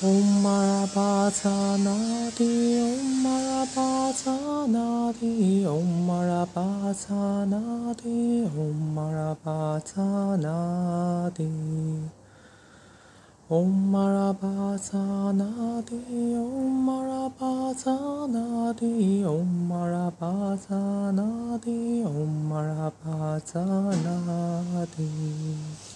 嗡嘛拉巴扎那帝，嗡嘛拉巴扎那帝，嗡嘛拉巴扎那帝，嗡嘛拉巴扎那帝，嗡嘛拉巴扎那帝，嗡嘛拉巴扎那帝，嗡嘛拉巴扎那帝，嗡嘛拉巴扎那帝。